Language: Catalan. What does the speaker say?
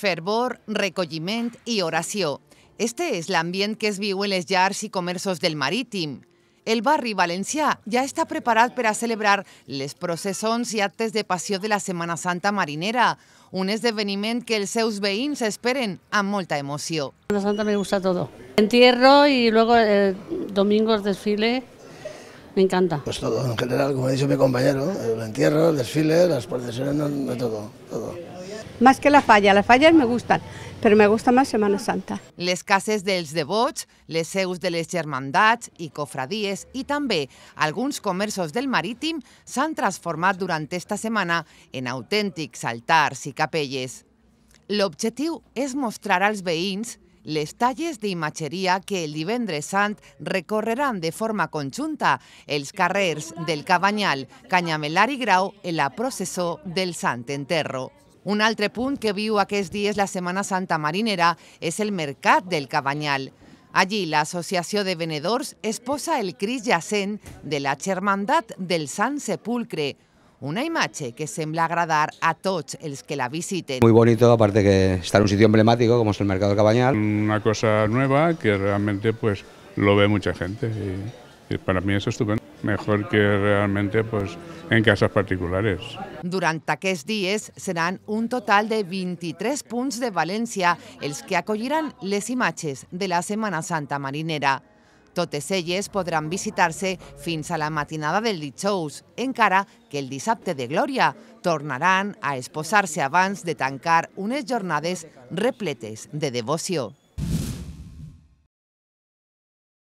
fervor, recolliment i oració. Este és l'ambient que es viu en les llars i comerços del Marítim. El barri valencià ja està preparat per a celebrar les processons i actes de passió de la Setmana Santa marinera, un esdeveniment que els seus veïns esperen amb molta emoció. La Santa me gusta todo. Entierro y luego eh, domingo domingos desfile Me encanta. Pues todo, en general, como ha dicho mi compañero, el entierro, el desfile, las procesiones, de todo, todo más que la falla. Las fallas me gustan, però me gusta más Semana Santa. Les cases dels devots, les seus de les germandats i cofradies i també alguns comerços del marítim s'han transformat durant esta setmana en autèntics altars i capelles. L'objectiu és mostrar als veïns les talles d'imatgeria que el divendres sant recorreran de forma conjunta els carrers del Cabanyal, Canyamelar i Grau en la processó del Sant Enterro. Un altre punt que viu aquests dies la Semana Santa Marinera es el Mercat del Cabañal. Allí, la Asociación de Venedors esposa el cris jacent de la Germandat del San Sepulcre, una imatge que sembla agradar a todos els que la visiten. Muy bonito, aparte que está en un sitio emblemático como es el Mercado del Cabañal. Una cosa nueva que realmente pues lo ve mucha gente y, para mí eso es estupendo. mejor que realmente pues, en casas particulares. Durant aquests dies seran un total de 23 punts de València els que acolliran les imatges de la Setmana Santa Marinera. Totes elles podran visitar-se fins a la matinada del dijous, encara que el dissabte de Glòria tornaran a exposar-se abans de tancar unes jornades repletes de devoció.